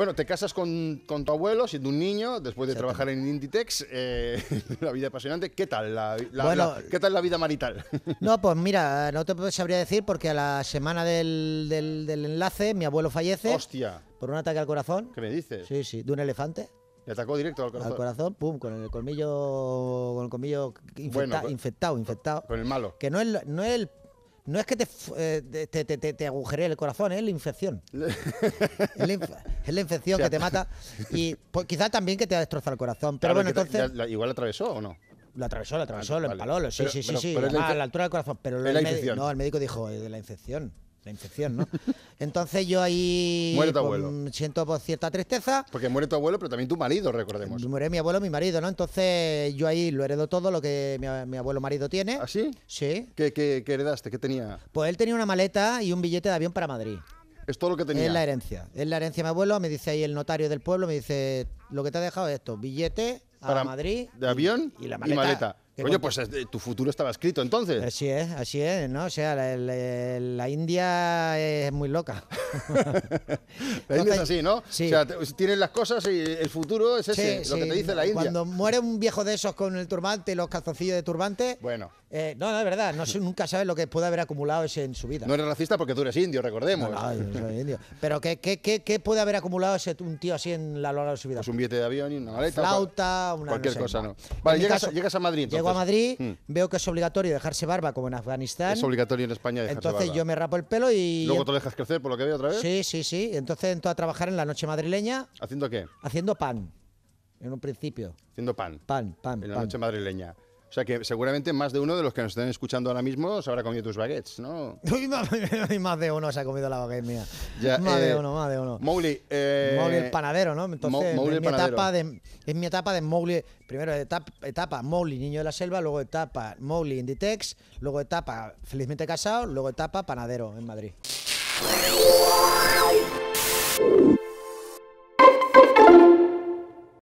Bueno, te casas con, con, tu abuelo siendo un niño, después de trabajar en Inditex, eh, la vida apasionante. ¿Qué tal la, ¿qué tal la vida marital? No, pues mira, no te sabría decir porque a la semana del, del, enlace mi abuelo fallece. Por un ataque al corazón. ¿Qué me dices? Sí, sí, de un elefante. Le atacó directo al corazón. Al corazón, pum, con el colmillo, con el colmillo infectado, infectado. Con el malo. Que no es, no es el no es que te, eh, te, te, te agujere el corazón, es la infección. es, la, infección que te mata. Y pues, quizás también que te ha destrozado el corazón. Pero bueno, entonces. La, igual atravesó o no. Lo atravesó, lo atravesó, lo empaló, sí, sí, sí, sí, a la altura del corazón. Pero el, la no, el médico dijo, eh, de la infección la infección, ¿no? Entonces yo ahí muere tu pues, abuelo. Mm, siento pues, cierta tristeza. Porque muere tu abuelo, pero también tu marido, recordemos. Muere mi abuelo, mi marido, ¿no? Entonces yo ahí lo heredo todo lo que mi, mi abuelo marido tiene. ¿Ah, sí? Sí. ¿Qué, heredaste? ¿Qué tenía? Pues él tenía una maleta y un billete de avión para Madrid. Es todo lo que tenía. Es la herencia. Es la herencia de mi abuelo. Me dice ahí el notario del pueblo, me dice, lo que te ha dejado es esto, billete a Madrid. ¿De avión? Y, la maleta. Oye, pues eh, tu futuro estaba escrito entonces. Así es, así es, ¿no? O sea, la, India es muy loca. la India así, ¿no? O sea, tienes las cosas y el futuro es ese, lo que te dice la India. Cuando muere un viejo de esos con el turbante, los calzoncillos de turbante. Bueno. Eh, no, no, es verdad, no, nunca sabes lo que puede haber acumulado ese en su vida. No eres racista porque tú eres indio, recordemos. No, no, soy indio. Pero ¿qué, qué, puede haber acumulado ese, un tío así en la hora de su vida? Pues un billete de avión y una maleta. Flauta, una. Cualquier cosa, ¿no? Vale, llegas, a Madrid. Llego a Madrid, mm. veo que es obligatorio dejarse barba como en Afganistán. Es obligatorio en España dejarse Entonces yo me rapo el pelo y... Luego te dejas crecer, por lo que veo otra vez. Sí, sí, sí. Entonces entro a trabajar en la noche madrileña. ¿Haciendo qué? Haciendo pan, en un principio. Haciendo pan. Pan, pan. En la noche madrileña. O sea que seguramente más de uno de los que nos están escuchando ahora mismo se habrá comido tus baguettes, ¿no? y más de uno se ha comido la baguette mía. más de eh, uno, más de uno. Mowgli. Eh, el panadero, ¿no? Entonces, Mowgli mi etapa de, mi etapa de Mowgli, primero etapa, etapa Mowgli, niño de la selva, luego etapa Mowgli Inditex, luego etapa felizmente casado, luego etapa panadero en Madrid.